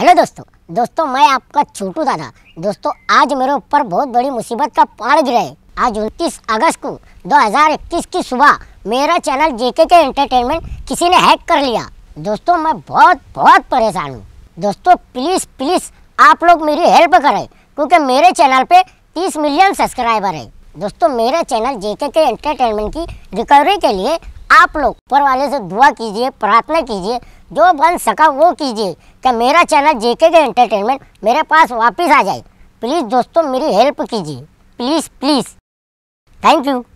hello दोस्तों दोस्तों मैं आपका छोटू दादा दोस्तों आज मेरे ऊपर बहुत बड़ी मुसीबत का पहाड़ गिरा है आज 29 अगस्त को 2021 की सुबह मेरा चैनल जेके के एंटरटेनमेंट किसी ने हैक कर लिया दोस्तों मैं बहुत बहुत परेशान हूँ दोस्तों प्लीज़ प्लीज़ आप लोग मेरी हेल्प करें क्योंकि मेरे चैनल पे 30 मिलियन सब्सक्राइबर है दोस्तों मेरे चैनल जेके के एंटरटेनमेंट की रिकवरी के लिए आप लोग ऊपर वाले से दुआ कीजिए प्रार्थना कीजिए जो बन सका वो कीजिए कि मेरा चैनल जेके के एंटरटेनमेंट मेरे पास वापस आ जाए प्लीज़ दोस्तों मेरी हेल्प कीजिए प्लीज़ प्लीज़ थैंक यू